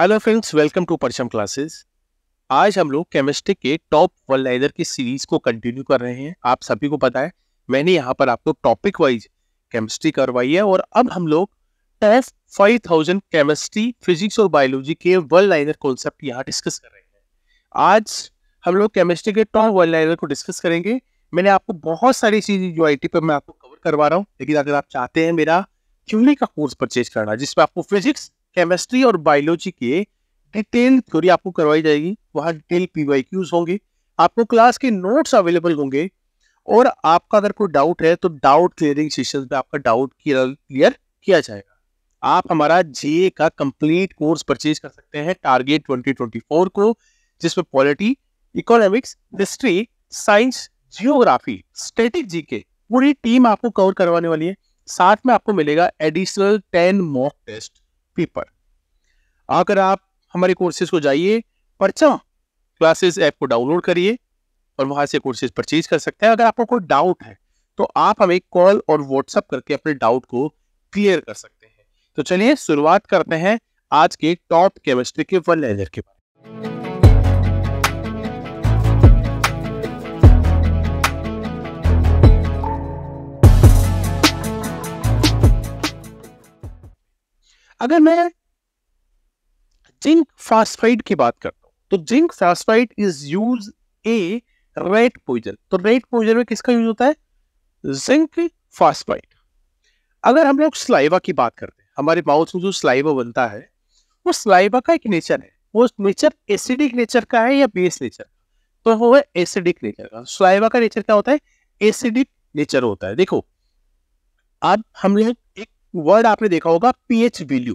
Hello friends welcome to Parcham classes आज हम लोग केमिस्ट्री के टॉप वन लाइनर की सीरीज को कंटिन्यू कर रहे हैं आप सभी को पता है मैंने यहाँ पर आपको टॉपिक वाइज केमिस्ट्री करवाई है और अब हम लोग फाइव थाउजेंड केमिस्ट्री फिजिक्स और बायोलॉजी के वन लाइनर कॉन्सेप्ट यहाँ डिस्कस कर रहे हैं आज हम लोग केमिस्ट्री के टॉप वन लाइनर को डिस्कस करेंगे मैंने आपको बहुत सारी चीज़ें जो आई पर मैं आपको कवर करवा रहा हूँ लेकिन अगर आप चाहते हैं मेरा क्यूनी का कोर्स परचेज करना जिसमें आपको फिजिक्स केमिस्ट्री और बायोलॉजी के डिटेल थ्योरी आपको करवाई जाएगी वहाँ डिटेल पीवाईक्यूज होंगे आपको क्लास के नोट्स अवेलेबल होंगे और आपका अगर कोई डाउट है तो डाउट क्लियरिंग सेशन में आपका डाउट क्लियर किया जाएगा आप हमारा जीए का कंप्लीट कोर्स परचेज कर सकते हैं टारगेट 2024 को जिसमें polity economics history science geography static GK पूरी टीम आपको कवर करवाने वाली है साथ में आपको मिलेगा additional ten mock test paper आकर आप हमारे कोर्सेज को जाइए परचा क्लासेस ऐप को डाउनलोड करिए और वहाँ से कोर्सेज परचेज कर सकते हैं अगर आपको कोई डाउट है तो आप हमें कॉल और व्हाट्सअप करके अपने डाउट को क्लियर कर सकते हैं तो चलिए शुरुआत करते हैं आज के टॉप केमिस्ट्री के वन लेजर के बारे अगर मैं जिंक फास्फाइड की बात करता हूं तो zinc phosphide is use a rat poison तो रेड पोइजन में किसका यूज होता है जिंक फास्फाइड अगर हम लोग स्लाइवा की बात करते हैं हमारे माउथ में जो स्लाइवा बनता है वो स्लाइवा का एक नेचर है वो नेचर एसिडिक नेचर का है या बेस नेचर तो वो है एसिडिक नेचर का स्लाइवा का नेचर क्या होता है एसिडिक नेचर होता है देखो आज हम लोग एक वर्ड आपने देखा होगा पीएच वैल्यू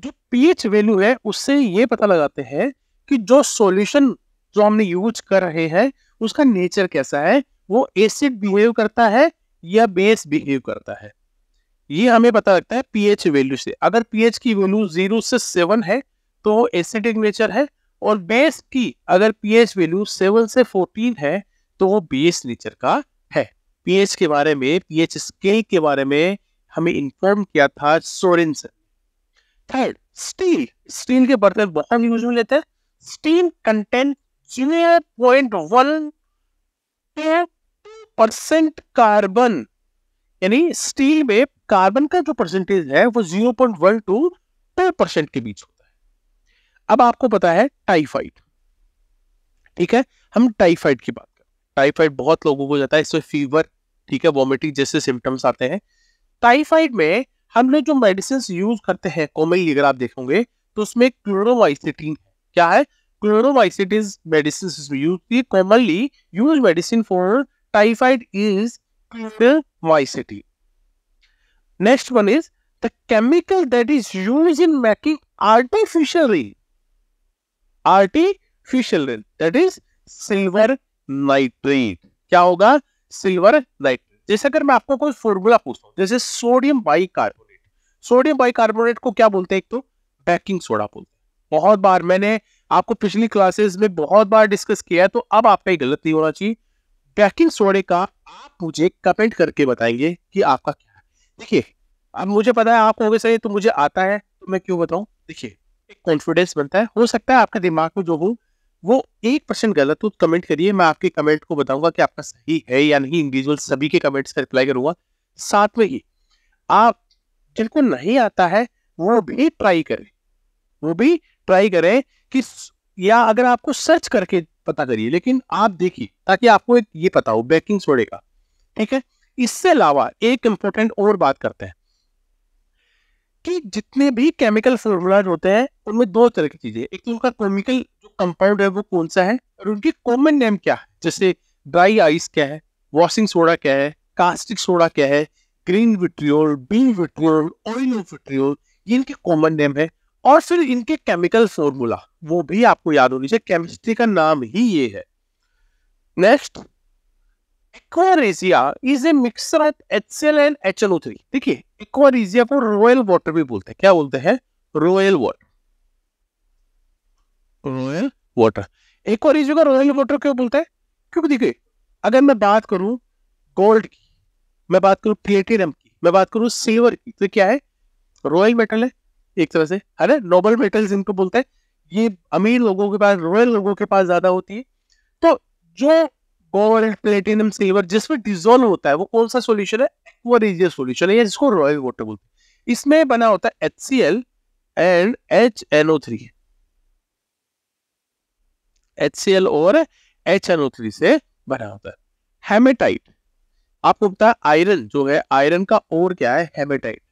जो पीएच वैल्यू है उससे ये पता लगाते हैं कि जो सॉल्यूशन जो हमने यूज कर रहे हैं उसका नेचर कैसा है वो एसिड बिहेव करता है या बेस बिहेव करता है ये हमें पता लगता है पीएच वैल्यू से अगर पीएच की वैल्यू जीरो से सेवन है तो एसिडिक नेचर है और बेस की अगर पीएच वैल्यू सेवन से फोर्टीन है तो वो बेस नेचर का है पीएच के बारे में पीएच स्केल के बारे में हमें इन्फॉर्म किया था सोरेन से थर्ड स्टील स्टील के बर्तन बहुत यूज में लेते हैं steel content zero point one percent carbon यानी स्टील में कार्बन का जो परसेंटेज है वो zero point one to two percent के बीच होता है अब आपको पता है टाइफाइड ठीक है हम टाइफाइड की बात करें टाइफाइड बहुत लोगों को जाता है इसमें फीवर ठीक है वॉमिटिंग जैसे सिम्टम्स आते हैं टाइफाइड में हमने जो मेडिसिन यूज करते हैं कॉमनली अगर आप देखोगे तो उसमें क्लोरोमाइसिटीन क्या है क्लोरोमाइसिटीज मेडिसिन यूज की commonly use medicine for typhoid is chloromycetin next one is the chemical that is use in making artificially artificial that is silver nitrate क्या होगा सिल्वर नाइट्रेट जैसे अगर मैं आपको कोई फॉर्मूला पूछता हूँ जैसे सोडियम बाई सोडियम बाई को क्या बोलते हैं एक तो बैकिंग सोडा बोलते हैं बहुत बार मैंने आपको पिछली क्लासेस में बहुत बार डिस्कस किया है तो अब आपका ये गलत नहीं होना चाहिए बैकिंग सोडे का आप मुझे कमेंट करके बताएंगे कि आपका क्या है देखिए अब मुझे पता है आप होंगे सही तो मुझे आता है तो मैं क्यों बताऊं देखिए एक कॉन्फिडेंस बनता है हो सकता है आपके दिमाग में जो हूँ वो एक परसेंट गलत हो तो कमेंट करिए मैं आपके कमेंट को बताऊंगा कि आपका सही है या नहीं इंडिविजुअल सभी के कमेंट्स का रिप्लाई करूंगा साथ में ही आप जिनको नहीं आता है वो भी ट्राई करें वो भी ट्राई करें कि या अगर आपको सर्च करके पता करिए लेकिन आप देखिए ताकि आपको एक ये पता हो बेकिंग सोडे का ठीक है इससे अलावा एक इंपॉर्टेंट और बात करते हैं कि जितने भी केमिकल फॉर्मूलाज होते हैं उनमें दो तरह की चीजें एक तो उनका केमिकल कंपाउंड है वो कौन सा है और उनके कॉमन नेम क्या है जैसे ड्राई आइस क्या है वॉशिंग सोडा क्या है कास्टिक सोडा क्या है ग्रीन विट्रियोल बीन विट्रियोल ऑयल विट्रियोल ये इनके कॉमन नेम है और फिर इनके केमिकल फॉर्मूला वो भी आपको याद होनी चाहिए केमिस्ट्री का नाम ही ये है next aqua regia is a mixer of H HCl and H L O three देखिए एक्वारेजिया को रॉयल वाटर भी बोलते हैं क्या बोलते हैं रॉयल वाटर रॉयल वाटर एक और इस का रॉयल वाटर क्यों बोलते हैं क्योंकि देखिए अगर मैं बात करूं गोल्ड की मैं बात करूं प्लेटिनम की मैं बात करूं सिल्वर की तो क्या है रॉयल मेटल है एक तरह से है ना नोबल मेटल्स इनको बोलते हैं ये अमीर लोगों के पास रॉयल लोगों के पास ज्यादा होती है तो जो गोल्ड प्लेटिनम सिल्वर जिसमें डिजोल्व होता है वो कौन सा सोल्यूशन है एक्वारेजिया सोल्यूशन है जिसको रॉयल वाटर बोलते हैं इसमें बना होता है H C L and H N O three H C L और एच एन ओ थ्री से बना होता है हेमेटाइट आपको पता है आयरन जो है आयरन का ओर क्या है hematite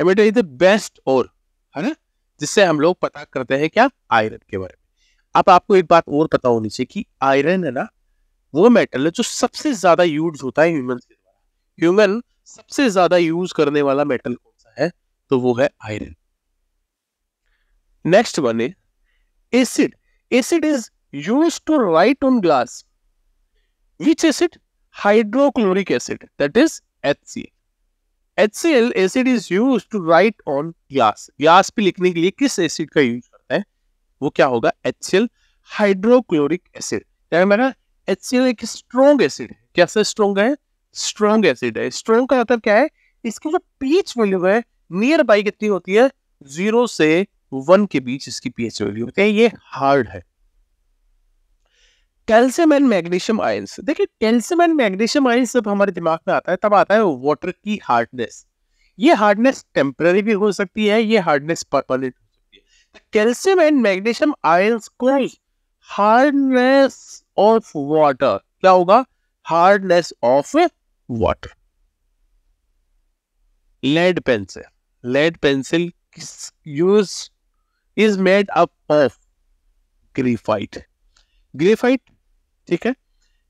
hematite is the best ore है ना जिससे हम लोग पता करते हैं क्या आयरन के बारे में अब आपको एक बात और पता होनी चाहिए कि आयरन है ना वो मेटल है जो सबसे ज्यादा यूज होता है ह्यूमन के द्वारा ह्यूमन सबसे ज्यादा यूज करने वाला मेटल कौन सा है तो वो है iron next one is acid acid is used which acid hydrochloric acid Which is H C L H C L acid is use to write on glass. Glass पे लिखने के लिए किस एसिड का यूज करता है वो क्या होगा H C L hydrochloric acid क्या मेरा एच सी एल एक स्ट्रॉन्ग एसिड है कैसे स्ट्रॉन्ग है स्ट्रॉन्ग एसिड है स्ट्रॉन्ग का मतलब क्या है इसकी जो पीएच वैल्यू है नियर बाई कितनी होती है जीरो से वन के बीच इसकी पीएच वैल्यू होती है ये हार्ड है कैल्शियम एंड मैग्नीशियम आयंस देखिए कैल्शियम एंड मैग्नीशियम आयंस जब हमारे दिमाग में आता है तब आता है वाटर की हार्डनेस ये हार्डनेस टेम्पररी भी हो सकती है ये हार्डनेस परमानेंट हो सकती है तो कैल्शियम एंड मैग्नीशियम आयंस को हार्डनेस ऑफ वाटर क्या होगा hardness of water lead pencil lead pencil use is made up of graphite graphite ठीक है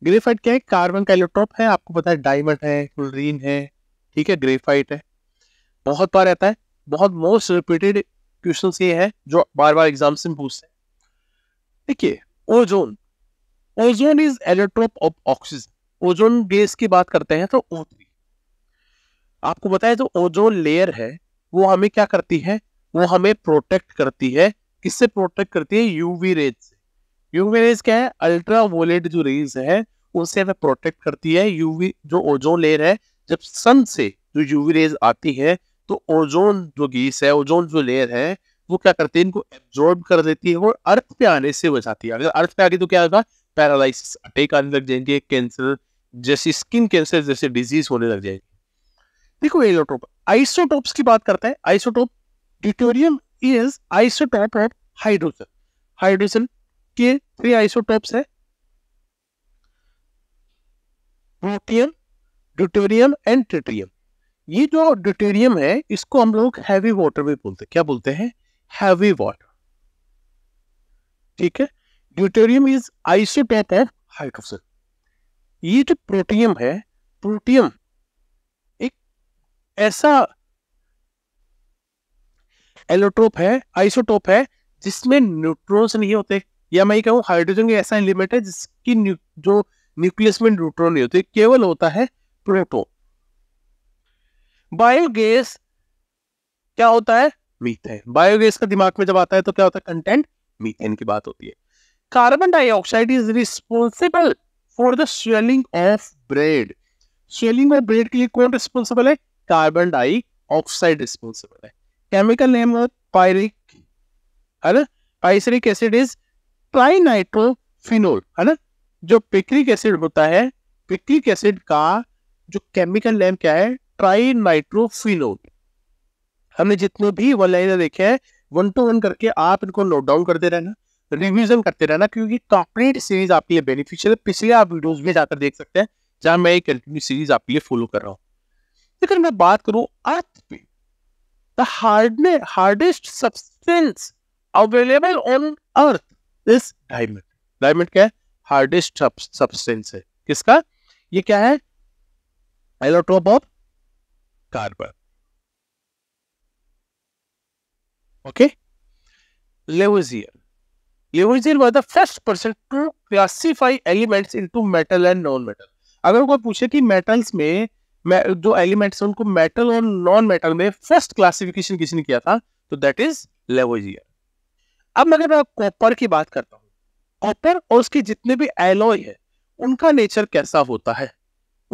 ग्रेफाइट क्या है कार्बन का इलेक्ट्रॉप है आपको पता है डायमंड है क्लोरीन है ठीक है ग्रेफाइट है बहुत बार रहता है बहुत मोस्ट रिपीटेड क्वेश्चन ये है जो बार बार एग्जाम से पूछते हैं देखिए ozone ozone is allotrope of oxygen ozone gas की बात करते हैं तो ओ आपको बताया जो ओजोन लेयर है वो हमें क्या करती है वो हमें प्रोटेक्ट करती है किससे प्रोटेक्ट करती है यूवी रेज यूवी रेज क्या है अल्ट्रा वोलेट जो रेज है उससे हमें प्रोटेक्ट करती है यूवी जो ओजोन लेयर है जब सन से जो यूवी रेज आती तो है तो ओजोन जो गीस है ओजोन जो लेयर है वो क्या करती है इनको एब्जॉर्ब कर देती है और अर्थ पे आने से बचाती है अगर अर्थ पे आ गई तो क्या होगा पैरालिसिस अटैक आने लग जाएंगे कैंसर जैसी स्किन कैंसर जैसे डिजीज होने लग जाएंगे देखो एलोटोप आइसोटोप्स की बात करते हैं isotope deuterium is isotope of hydrogen hydrogen के थ्री आइसोटोप्स है प्रोटियम ड्यूटेरियम एंड ट्रिटेरियम ये जो ड्यूटेरियम है इसको हम लोग हैवी वाटर भी बोलते हैं क्या बोलते हैं हैवी वाटर ठीक है deuterium is isotope and hydrogen ये जो प्रोटियम है प्रोटियम एक ऐसा एलोट्रोप है आइसोटोप है जिसमें न्यूट्रॉन्स नहीं होते या मैं कहूँ हाइड्रोजन का ऐसा एलिमेंट है जिसकी न्यू, जो न्यूक्लियस में न्यूट्रॉन नहीं होते केवल होता है प्रोटोन बायोगैस क्या होता है मीथेन बायोगैस का दिमाग में जब आता है तो क्या होता है कंटेंट मीथेन की बात होती है carbon dioxide is responsible for the swelling of bread swelling of bread के लिए कौन रिस्पॉन्सिबल है कार्बन डाइऑक्साइड रिस्पॉन्सिबल है केमिकल नेम पायरिक है ना पाइसरिक एसिड इज ट्राइनाइट्रोफिनोल है ना जो पिक्रिक एसिड होता है पिक्रिक एसिड का जो केमिकल नेम क्या है ट्राइनाइट्रोफिनोल हमने जितने भी वन देखे हैं वन टू वन करके आप इनको नोट डाउन करते रहना रिविजन करते रहना क्योंकि कंप्लीट सीरीज आपके लिए बेनिफिशियल है पिछले आप वीडियोज में जाकर देख सकते हैं जहां मैं एक कंटिन्यू सीरीज आपके लिए फॉलो कर रहा हूँ अगर मैं बात करूं अर्थ पे the harden hardest substance available on earth is diamond diamond क्या है हार्डेस्ट सब्सटेंस है किसका ये क्या है allotrope of carbon okay Lavoisier Lavoisier was the first person to classify elements into metal and non metal अगर कोई पूछे कि मेटल्स में जो एलिमेंट्स उनको मेटल और नॉन मेटल में फर्स्ट क्लासिफिकेशन किसी ने किया था तो दैट इज लेवोजियर अब अगर मैं कॉपर की बात करता हूँ कॉपर और उसके जितने भी एलॉय है उनका नेचर कैसा होता है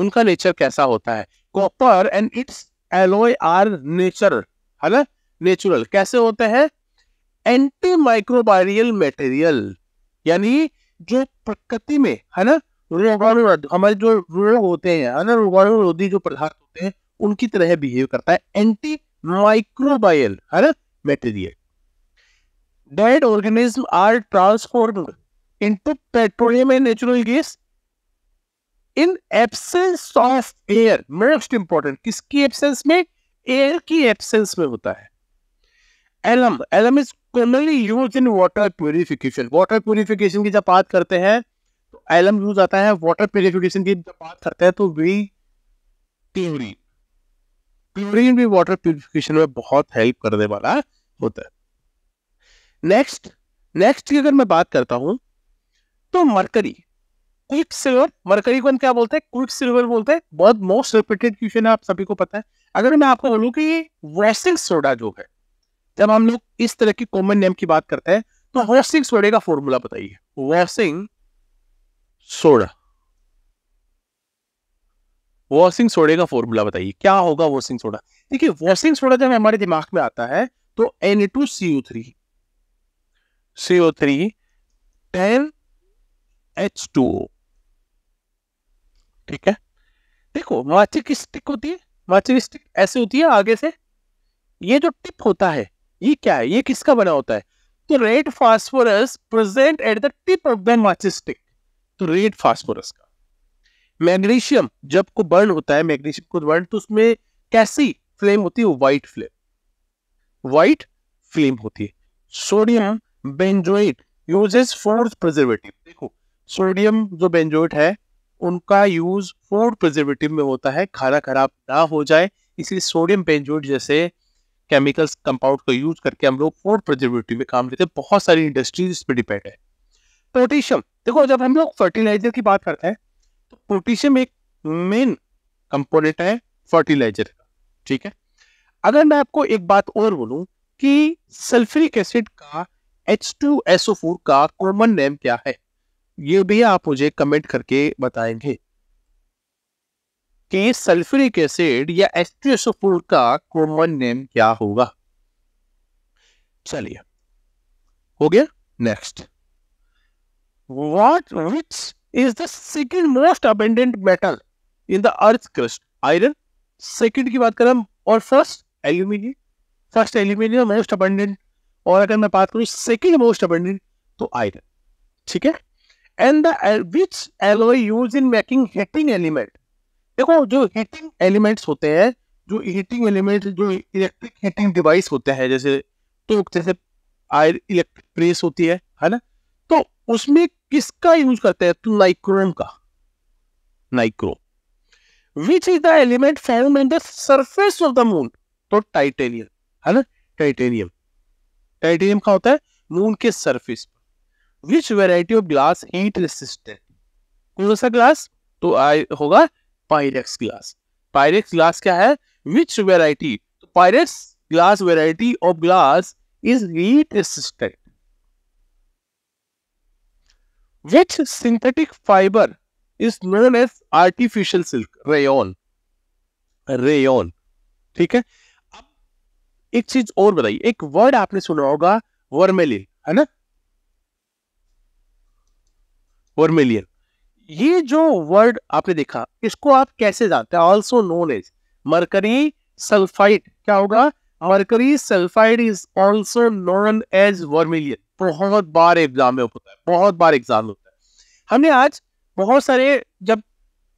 उनका नेचर कैसा होता है copper and its alloy are nature है ना नेचुरल कैसे होते हैं एंटी माइक्रोबायरियल मटेरियल यानी जो प्रकृति में है ना रोगाणु हमारे जो रोग होते हैं है ना रोगाणुरोधी जो पदार्थ होते हैं उनकी तरह बिहेव करता है एंटी माइक्रोबायल है ना material organism are transform into petroleum and natural gas in absence of air most important किसकी एब्सेंस में एयर की एब्सेंस में होता है alum alum is commonly use in water purification water purification की जब बात करते हैं तो एलम यूज आता है वाटर प्योरिफिकेशन की जब बात करते हैं तो वी क्लोरीन क्लोरीन भी वाटर प्योरिफिकेशन में बहुत हेल्प करने वाला होता है नेक्स्ट नेक्स्ट की अगर मैं बात करता हूं तो मरकरी क्विक सिल्वर मरकरी को क्या बोलते हैं क्विक सिल्वर बोलते हैं बहुत मोस्ट रिपीटेड क्वेश्चन है आप सभी को पता है अगर मैं आपको बोलूँ कि ये वॉशिंग सोडा जो है जब हम लोग इस तरह की कॉमन नेम की बात करते हैं तो वॉशिंग सोडे का फॉर्मूला बताइए वॉशिंग सोडा वॉशिंग सोडे का फॉर्मूला बताइए क्या होगा वॉशिंग सोडा देखिए वॉशिंग सोडा जब हमारे दिमाग में आता है तो N two C U three CO3 ten H two ठीक है देखो माचिक स्टिक होती है माचिक स्टिक ऐसे होती है आगे से ये जो टिप होता है ये क्या है ये किसका बना होता है तो red phosphorus present at the tip of the matchstick तो रेड फास्फोरस का मैग्नीशियम जब को बर्न होता है मैग्नीशियम को बर्न तो उसमें कैसी फ्लेम होती है व्हाइट फ्लेम व्हाइट फ्लेम होती है sodium benzoate uses for the preservative देखो सोडियम जो बेंजोइट है उनका यूज फोर्थ प्रिजर्वेटिव में होता है खाना खराब ना हो जाए इसलिए सोडियम बेंजोइट जैसे केमिकल्स कंपाउंड को यूज करके हम लोग फोर्थ प्रिजर्वेटिव में काम लेते हैं बहुत सारी इंडस्ट्रीज इस पर डिपेंड है पोटेशियम देखो जब हम लोग फर्टिलाइजर की बात करते हैं तो पोटेशियम एक मेन कंपोनेंट है फर्टिलाइजर का ठीक है अगर मैं आपको एक बात और बोलूं कि सल्फ्यूरिक एसिड का एच टू का कॉमन नेम क्या है ये भी आप मुझे कमेंट करके बताएंगे कि सल्फ्यूरिक एसिड या एच टू का कॉमन नेम क्या होगा चलिए हो गया next what which is the second most abundant metal in the earth crust iron second की बात करें और first aluminium first aluminium most abundant और अगर मैं बात करूँ सेकेंड मोस्ट अबंडेंट तो आयरन ठीक है and which alloy use in making heating element देखो जो हीटिंग एलिमेंट्स होते हैं जो हीटिंग एलिमेंट जो इलेक्ट्रिक हीटिंग डिवाइस होते हैं जैसे तो जैसे आयर इलेक्ट्रिक प्रेस होती है है ना तो उसमें किसका यूज करते हैं तो नाइक्रोम का nichrome which is the element found in the surface of the moon तो टाइटेनियम है ना टाइटेनियम टाइटेनियम कहाँ होता है मून के सरफेस पर which variety of glass heat resistant कौन सा ग्लास तो आई होगा पायरेक्स ग्लास पायरेक्स ग्लास क्या है विच वेराइटी तो Pyrex glass variety of glass is heat resistant which synthetic fibre is known as artificial silk rayon rayon ठीक है एक चीज और बताइए एक वर्ड आपने सुना होगा वर्मेलियन है ना वर्मेलियन ये जो वर्ड आपने देखा इसको आप कैसे जानते हैं also known as mercury sulphide क्या होगा mercury sulphide is also known as vermilion बहुत बार एग्जाम में होता है बहुत बार एग्जाम में होता है हमने आज बहुत सारे जब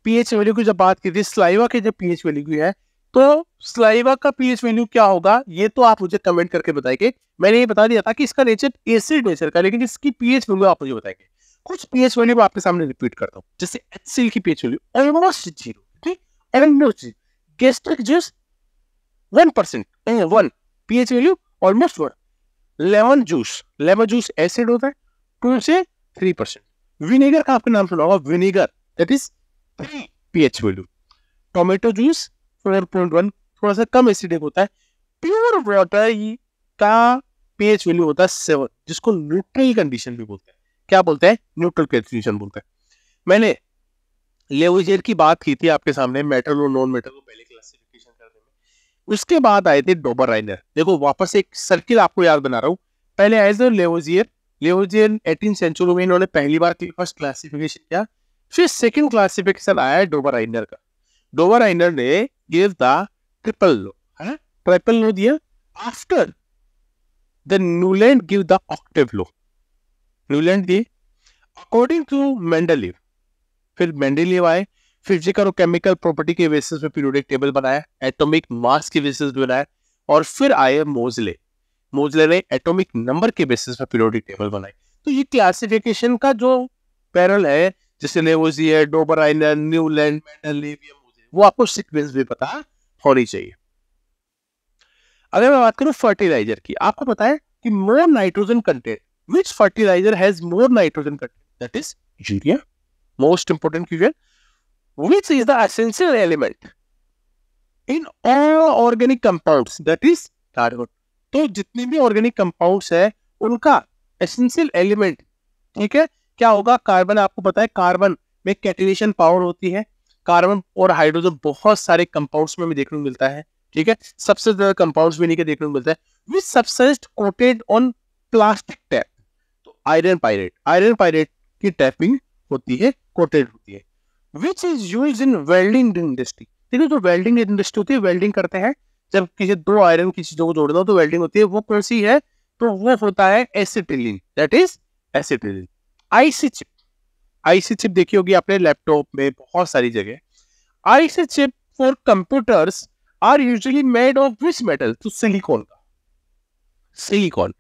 पीएच वैल्यू की जब बात की थी स्लाइवा की जब पीएच वैल्यू की है तो स्लाइवा का पीएच वैल्यू क्या होगा ये तो आप मुझे कमेंट करके बताएंगे मैंने ये बता दिया था कि इसका नेचर एसिड नेचर का लेकिन इसकी पीएच वैल्यू आप मुझे बताएंगे कुछ पीएच वैल्यू मैं आपके सामने रिपीट करता हूँ जैसे एच की pH value almost zero gastric juice one percent one pH value almost one lemon juice lemon juice acid होता है टू से थ्री परसेंट विनेगर का आपके नाम सुना होगा vinegar that is three pH value tomato juice थोड़ा सा कम एसिडिक होता है प्योर वाटर का पीएच वैल्यू होता है सेवन जिसको न्यूट्रल कंडीशन भी बोलते हैं क्या बोलते हैं न्यूट्रल कंडीशन बोलते हैं मैंने लेवजेर की बात की थी आपके सामने मेटल और नॉन मेटल को पहले क्लासिफिकेशन करने में उसके बाद आए थे डोबर राइनर देखो वापस एक सर्किल आपको याद बना रहा हूँ पहले आए थे लेवजियर लेवजियर एटीन सेंचुरी में इन्होंने पहली बार फर्स्ट क्लासिफिकेशन किया फिर सेकेंड क्लासिफिकेशन आया डोबर राइनर का डोबर राइनर ने gave the triple law. Huh? Triple law दिया after then Newland give the octave law. Newland दिए अकॉर्डिंग टू मेंडलीव फिर मेंडलीव आए फिजिकल और केमिकल प्रॉपर्टी के बेसिस पे पीरियोडिक टेबल बनाया एटॉमिक मास के बेसिस पे बनाया और फिर आए मोजले मोजले ने एटॉमिक नंबर के बेसिस पे पीरियोडिक टेबल बनाई तो ये क्लासिफिकेशन का जो पैरल है जिसने वो जैसे लेवोजियर डोबराइनर न्यूलैंड मेंडलीव ये वो आपको सिक्वेंस भी पता होनी चाहिए अगर मैं बात करूं फर्टिलाइजर की आपको पता है कि more nitrogen content which fertiliser has more nitrogen content that is urea most important question which is the essential element in all organic compounds that is carbon तो जितने भी ऑर्गेनिक कंपाउंड्स है उनका एसेंशियल एलिमेंट ठीक है क्या होगा carbon आपको पता है कार्बन में कैटिनेशन पावर होती है कार्बन और हाइड्रोजन बहुत सारे कंपाउंड्स में हमें देखने को मिलता है ठीक है सबसे ज्यादा कंपाउंड्स में इन्हीं देखने को मिलता है which substance coated on plastic tap तो आयरन पायरेट आयरन पायरेट की टैपिंग होती है कोटेड होती है which is use in welding industry देखिए जो वेल्डिंग इंडस्ट्री होती है वेल्डिंग करते हैं जब किसी दो आयरन की चीजों को जोड़ना हो तो वेल्डिंग होती है वो कौन सी है तो वो होता है acetylene that is acetylene IC chip IC chip देखी होगी आपने लैपटॉप में बहुत सारी जगह IC chip for computers are usually made of which metal to silicon का silicon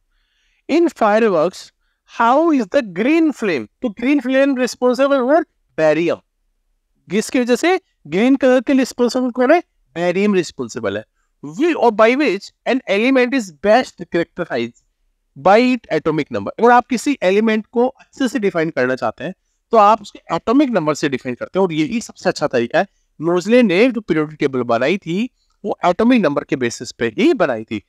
in fire fireworks how is the green flame तो green flame responsible for barium जिसकी वजह से ग्रीन कलर के रिस्पॉन्सिबल कौन है बैरियम रिस्पॉन्सिबल है will or by which an element is best characterized by its atomic अगर आप किसी एलिमेंट को अच्छे से डिफाइन करना चाहते हैं तो आप उसके एटॉमिक नंबर से डिफाइन करते हैं और यही सबसे अच्छा तरीका है नोजले ने जो पीरियोडिक टेबल बनाई थी वो एटॉमिक नंबर के बेसिस पे ही बनाई थी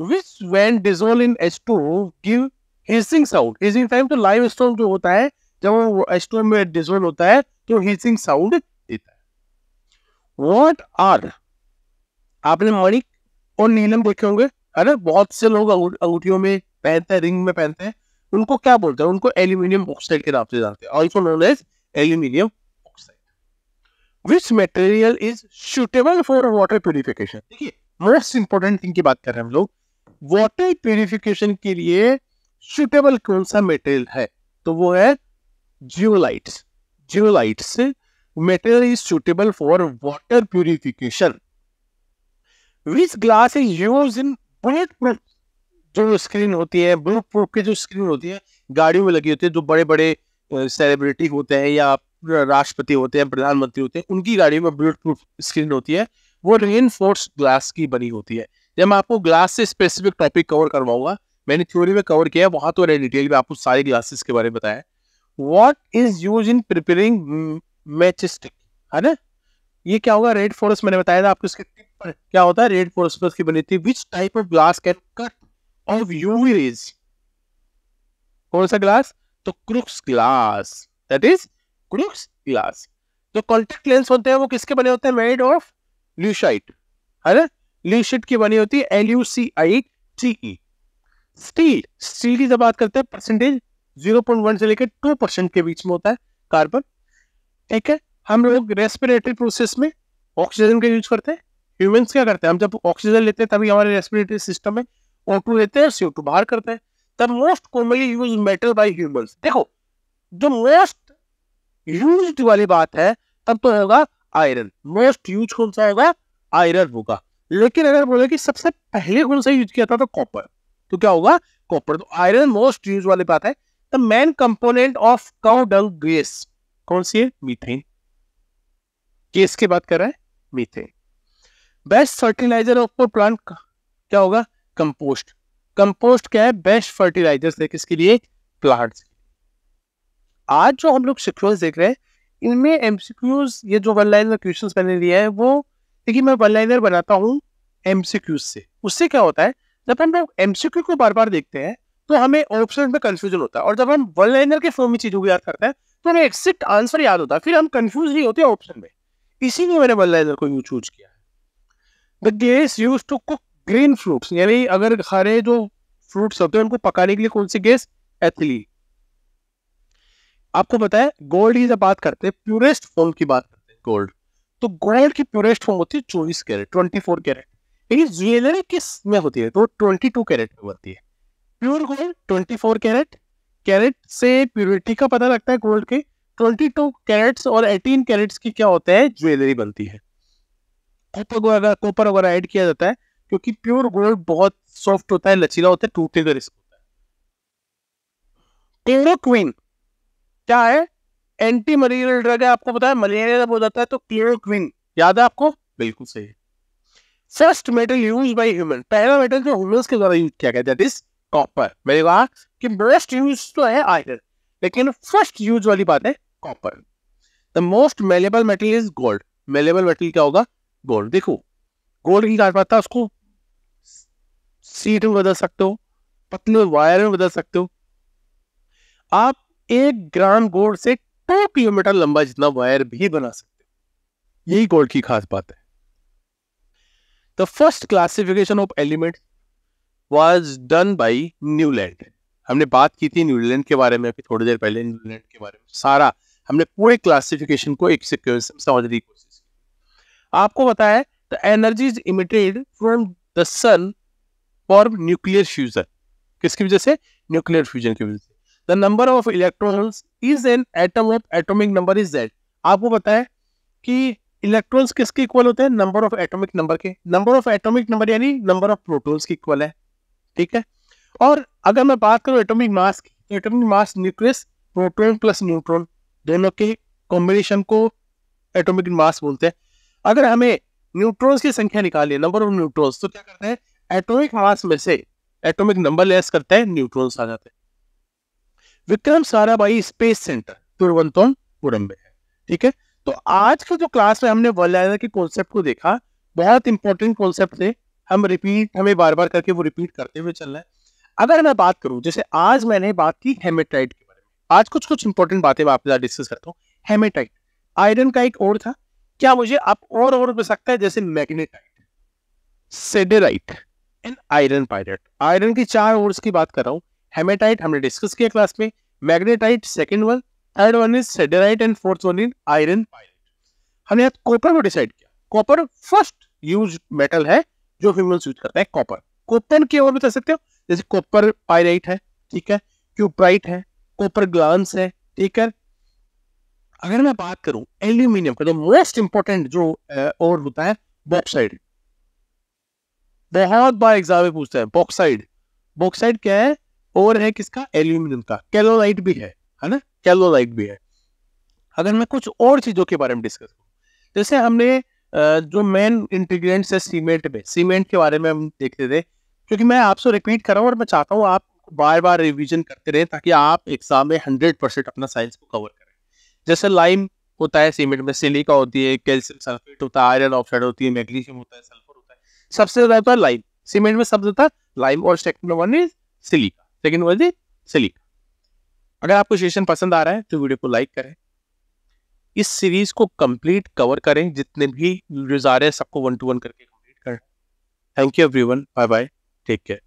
which when dissolve in H two give hissing sound hissing time तो लाइव स्टोन जो होता है जब वो एच टू में डिजोल होता है तो हिसिंग साउंड देता है वॉट आर आपने मणिक और नीलम देखे होंगे अरे बहुत से लोग अंगूठियों में पहनते हैं रिंग में पहनते हैं उनको क्या बोलते हैं उनको एल्यूमिनियम ऑक्साइड के नाम से जानते हैं also known as aluminium oxide which material is suitable for water purification देखिए मोस्ट इंपॉर्टेंट थिंग की बात कर रहे हैं हम लोग वाटर प्योरिफिकेशन के लिए सुटेबल कौन सा मेटेरियल है तो वो है zeolites zeolites material is suitable for water purification which glass is use in बहुत जो स्क्रीन होती है ब्लू प्रूफ की जो स्क्रीन होती है गाड़ियों में लगी होती है जो बड़े बड़े सेलिब्रिटी होते हैं या राष्ट्रपति होते हैं प्रधानमंत्री होते हैं उनकी गाड़ियों में ब्लू प्रूफ स्क्रीन होती है वो रेन ग्लास की बनी होती है जब मैं आपको ग्लास से स्पेसिफिक टॉपिक कवर करवाऊंगा मैंने थ्योरी में कवर किया वहां तो मैंने डिटेल में आपको सारे ग्लासेस के बारे में बताया what is use in preparing matchstick है ना ये क्या होगा रेड फॉरेस्ट मैंने बताया था आपको इसके टिप पर क्या होता है रेड फॉरेस्ट की बनी थी which type of glass can cut off UV rays कौन सा ग्लास तो Crookes glass that is Crookes glass जो कॉन्टेक्ट लेंस होते हैं वो किसके बने होते हैं मेड ऑफ ल्यूशाइट है ना ल्यूशाइट की बनी होती है L U C I T E steel steel की जब बात करते हैं परसेंटेज जीरो पॉइंट वन से लेकर टू परसेंट के बीच में होता है कार्बन ठीक है हम लोग रेस्पिरेटरी प्रोसेस में ऑक्सीजन का यूज करते हैं ह्यूमंस क्या करते हैं हम जब ऑक्सीजन लेते हैं तभी हमारे रेस्पिरेटरी सिस्टम में ओ टू लेते हैं सीओ टू बाहर करते हैं the most commonly use metal by human देखो जो मोस्ट यूज वाली बात है तब तो होगा आयरन मोस्ट यूज कौन सा होगा आयरन होगा लेकिन अगर बोले कि सबसे पहले कौन सा यूज किया था तो कॉपर तो क्या होगा कॉपर तो आयरन मोस्ट यूज वाली बात है the main component of cow dung gas कौन सी है मीथेन गैस की बात कर रहे हैं methane best fertiliser of for plant क्या होगा कंपोस्ट कंपोस्ट क्या है बेस्ट फर्टिलाइजर है किसके लिए प्लांट्स आज जो हम लोग सिक्वेंस देख रहे हैं इनमें एमसीक्यूज ये जो वन लाइनर क्वेश्चंस मैंने लिया है वो देखिए मैं वन लाइनर बनाता हूँ एमसीक्यूज से उससे क्या होता है जब हम लोग एमसीक्यू को बार बार देखते हैं तो हमें ऑप्शन में कंफ्यूजन होता है और जब हम वन लाइनर के फॉर्म में चीजों को याद करते हैं तो हमें एक्सिक्ट आंसर याद होता है फिर हम कंफ्यूज नहीं होते ऑप्शन में इसीलिए मैंने वन लाइनर को यूज किया है the gas use to cook green fruits यानी अगर हरे जो फ्रूट्स होते हैं उनको पकाने के लिए कौन सी गैस एथली आपको पता है गोल्ड की जब बात करते हैं प्योरेस्ट फॉर्म की बात करते हैं गोल्ड तो गोल्ड की प्योरेस्ट फॉर्म होती है चौबीस कैरेट ट्वेंटी फोर कैरेट लेकिन ज्वेलरी किस में होती है तो ट्वेंटी टू कैरेट में होती है pure gold twenty four carat carat से प्योरिटी का पता लगता है गोल्ड के ट्वेंटी टू कैरेट्स और एटीन कैरेट्स की क्या होता है ज्वेलरी बनती है कॉपर कॉपर वगैरह ऐड किया जाता है क्योंकि प्योर गोल्ड बहुत सॉफ्ट होता है लचीला होता है टूटने का रिस्क होता है क्लोरोक्विन क्या है एंटी मलेरियल ड्रग है आपको पता है मलेरिया जब हो जाता है तो क्लोरोक्विन याद है आपको बिल्कुल सही है first metal use by human पहला मेटल जो ह्यूमंस के द्वारा यूज किया गया दैट इज कॉपर मैंने कहा कि बेस्ट यूज तो है आयरन लेकिन फर्स्ट यूज वाली बात है copper the most malleable metal is gold malleable metal क्या होगा गोल्ड देखो गोल्ड की क्या बात था उसको सीट में बदल सकते हो पतले वायर में बदल सकते हो आप एक ग्राम गोल्ड से टू किलोमीटर लंबा जितना वायर भी बना सकते हो यही गोल्ड की खास बात है the first classification of element was done by Newland हमने बात की थी न्यूजीलैंड के बारे में थोड़ी देर पहले न्यूजीलैंड के बारे में सारा हमने पूरे क्लासिफिकेशन को एक सिक्वेंस समझने की कोशिश की आपको बताया the energy is emitted from the sun form nuclear fusion किसकी वजह से न्यूक्लियर फ्यूजन की वजह से the number of electrons is an atom of atomic number is Z आपको बताए कि इलेक्ट्रॉन्स किसके इक्वल होते हैं नंबर ऑफ एटॉमिक नंबर के नंबर ऑफ एटॉमिक नंबर यानी नंबर ऑफ प्रोटॉन्स के इक्वल है ठीक है और अगर मैं बात करूं एटॉमिक मास की तो atomic mass nucleus proton plus neutron दोनों के कॉम्बिनेशन को एटॉमिक मास बोलते हैं अगर हमें न्यूट्रॉन्स की संख्या निकालिए नंबर ऑफ न्यूट्रॉन्स तो क्या करते हैं एटॉमिक मास में से एटॉमिक नंबर लेस करते हैं न्यूट्रॉन्स आ जाते हैं विक्रम साराभाई स्पेस सेंटर तिरुवनंतपुरम में है ठीक है तो आज का जो क्लास में हमने वर्ल्ड के कॉन्सेप्ट को देखा बहुत इंपॉर्टेंट कॉन्सेप्ट थे हम रिपीट हमें बार बार करके वो रिपीट करते हुए चल रहे हैं अगर मैं बात करूं जैसे आज मैंने बात की हेमेटाइट के बारे में आज कुछ कुछ इंपॉर्टेंट बातें मैं आपके साथ डिस्कस करता हूँ हेमेटाइट आयरन का एक और था क्या मुझे आप और और मिल सकता है जैसे magnetite siderite and iron pyrite iron की चार ओर्स की बात कर रहा हूँ हेमेटाइट हमने डिस्कस किया क्लास में magnetite second one third one is siderite and fourth one is iron pyrite हमने यहाँ कॉपर को डिसाइड किया कॉपर फर्स्ट यूज मेटल है जो ह्यूमन यूज करता है कॉपर कॉपर की ओर भी कर सकते हो जैसे कॉपर पायराइट है ठीक है क्यूपराइट है कॉपर ग्लांस है ठीक है अगर मैं बात करूं एल्यूमिनियम का जो मोस्ट इंपॉर्टेंट जो और होता है बॉक्साइड बहुत बार एग्जाम में पूछता है बॉक्साइड बॉक्साइड क्या है और है किसका एल्यूमिनियम का कैलोलाइट भी है है ना कैलोलाइट भी है अगर मैं कुछ और चीजों के बारे में डिस्कस करूँ जैसे हमने जो मेन इंटीग्रेंट्स है सीमेंट में सीमेंट के बारे में हम देखते थे क्योंकि मैं आपसे रिपीट कर रहा हूँ और मैं चाहता हूँ आप बार बार रिवीजन करते रहे ताकि आप एग्जाम में हंड्रेड परसेंट अपना साइंस को कवर करें जैसे लाइम होता है सीमेंट में सिलिका होती है कैल्शियम सल्फेट होता है आयरन ऑक्साइड होती है मैग्नीशियम होता है सल्फेट सबसे ज्यादा होता है लाइम सीमेंट में सबसे ज्यादा लाइम और second number one is silica second one is silica अगर आपको सेशन पसंद आ रहा है तो वीडियो को लाइक करें इस सीरीज को कंप्लीट कवर करें जितने भी वीडियोज आ रहे हैं सबको वन टू वन करके कंप्लीट करें thank you everyone bye bye take care